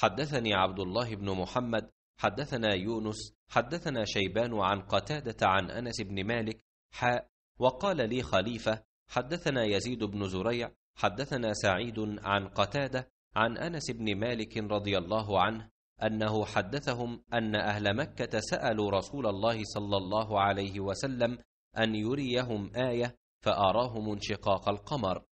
حدثني عبد الله بن محمد حدثنا يونس حدثنا شيبان عن قتادة عن أنس بن مالك حاء وقال لي خليفة حدثنا يزيد بن زريع حدثنا سعيد عن قتادة عن أنس بن مالك رضي الله عنه أنه حدثهم أن أهل مكة سألوا رسول الله صلى الله عليه وسلم أن يريهم آية فأراهم انشقاق القمر